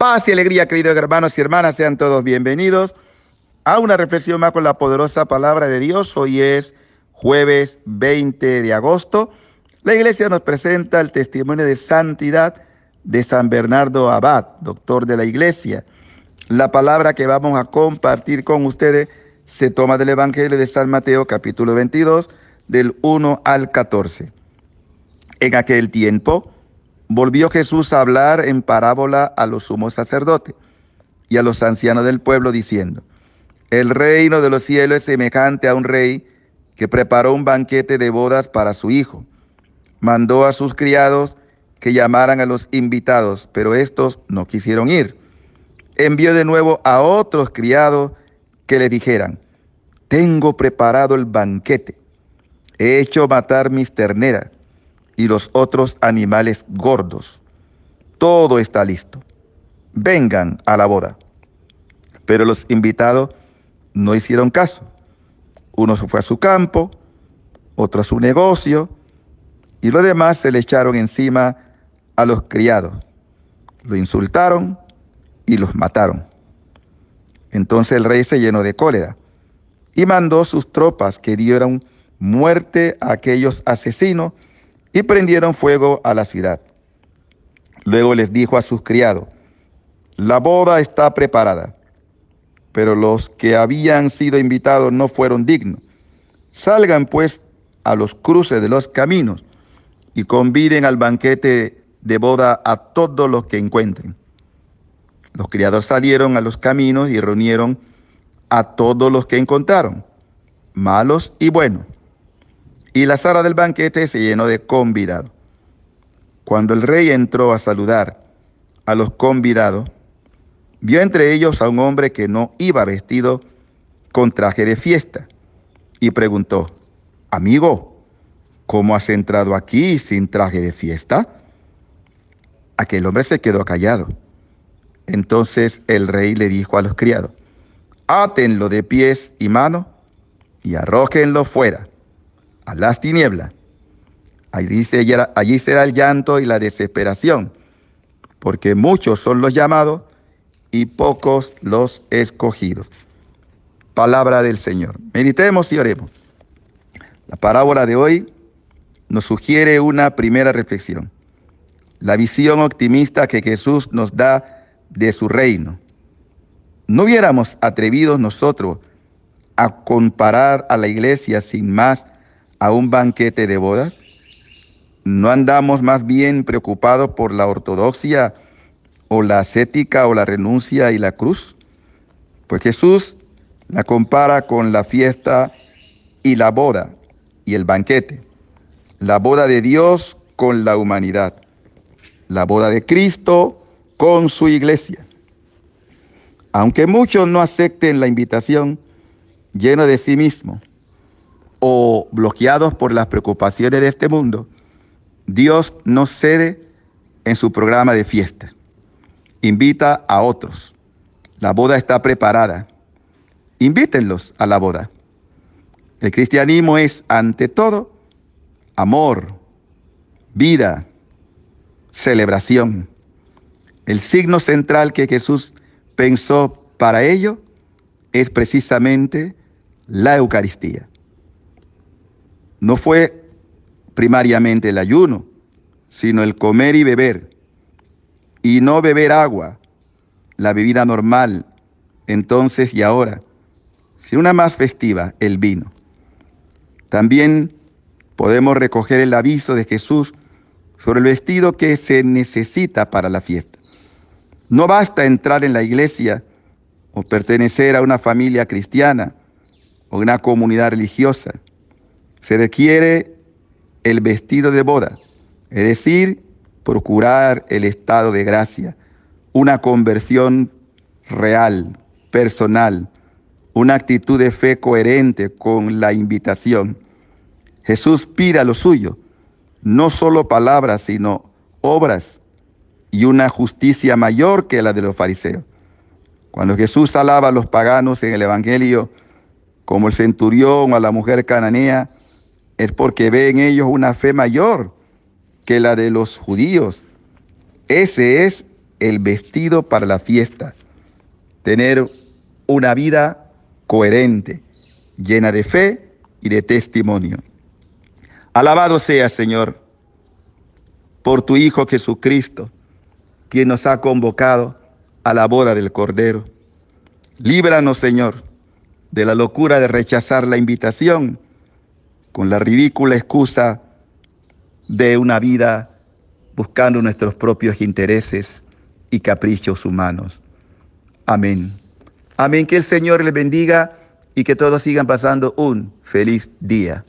Paz y alegría, queridos hermanos y hermanas, sean todos bienvenidos a una reflexión más con la poderosa palabra de Dios. Hoy es jueves 20 de agosto. La iglesia nos presenta el testimonio de santidad de San Bernardo Abad, doctor de la iglesia. La palabra que vamos a compartir con ustedes se toma del Evangelio de San Mateo capítulo 22, del 1 al 14. En aquel tiempo, Volvió Jesús a hablar en parábola a los sumos sacerdotes y a los ancianos del pueblo, diciendo, El reino de los cielos es semejante a un rey que preparó un banquete de bodas para su hijo. Mandó a sus criados que llamaran a los invitados, pero estos no quisieron ir. Envió de nuevo a otros criados que le dijeran, Tengo preparado el banquete, he hecho matar mis terneras y los otros animales gordos. Todo está listo. Vengan a la boda. Pero los invitados no hicieron caso. Uno se fue a su campo, otro a su negocio, y los demás se le echaron encima a los criados. Lo insultaron y los mataron. Entonces el rey se llenó de cólera y mandó sus tropas que dieran muerte a aquellos asesinos y prendieron fuego a la ciudad. Luego les dijo a sus criados, la boda está preparada, pero los que habían sido invitados no fueron dignos. Salgan pues a los cruces de los caminos y conviden al banquete de boda a todos los que encuentren. Los criados salieron a los caminos y reunieron a todos los que encontraron, malos y buenos y la sala del banquete se llenó de convidados. Cuando el rey entró a saludar a los convidados, vio entre ellos a un hombre que no iba vestido con traje de fiesta y preguntó, amigo, ¿cómo has entrado aquí sin traje de fiesta? Aquel hombre se quedó callado. Entonces el rey le dijo a los criados, átenlo de pies y manos y arrójenlo fuera las tinieblas. Allí, allí será el llanto y la desesperación, porque muchos son los llamados y pocos los escogidos. Palabra del Señor. Meditemos y oremos. La parábola de hoy nos sugiere una primera reflexión, la visión optimista que Jesús nos da de su reino. No hubiéramos atrevido nosotros a comparar a la iglesia sin más a un banquete de bodas? ¿No andamos más bien preocupados por la ortodoxia o la ascética o la renuncia y la cruz? Pues Jesús la compara con la fiesta y la boda y el banquete, la boda de Dios con la humanidad, la boda de Cristo con su iglesia. Aunque muchos no acepten la invitación, lleno de sí mismo, o bloqueados por las preocupaciones de este mundo, Dios no cede en su programa de fiesta. Invita a otros. La boda está preparada. Invítenlos a la boda. El cristianismo es, ante todo, amor, vida, celebración. El signo central que Jesús pensó para ello es precisamente la Eucaristía no fue primariamente el ayuno, sino el comer y beber, y no beber agua, la bebida normal, entonces y ahora, sino una más festiva, el vino. También podemos recoger el aviso de Jesús sobre el vestido que se necesita para la fiesta. No basta entrar en la iglesia o pertenecer a una familia cristiana o una comunidad religiosa se requiere el vestido de boda, es decir, procurar el estado de gracia, una conversión real, personal, una actitud de fe coherente con la invitación. Jesús pide lo suyo, no solo palabras, sino obras y una justicia mayor que la de los fariseos. Cuando Jesús alaba a los paganos en el Evangelio, como el centurión o a la mujer cananea, es porque ve en ellos una fe mayor que la de los judíos. Ese es el vestido para la fiesta. Tener una vida coherente, llena de fe y de testimonio. Alabado sea, Señor, por tu Hijo Jesucristo, quien nos ha convocado a la boda del Cordero. Líbranos, Señor, de la locura de rechazar la invitación con la ridícula excusa de una vida buscando nuestros propios intereses y caprichos humanos. Amén. Amén. Que el Señor les bendiga y que todos sigan pasando un feliz día.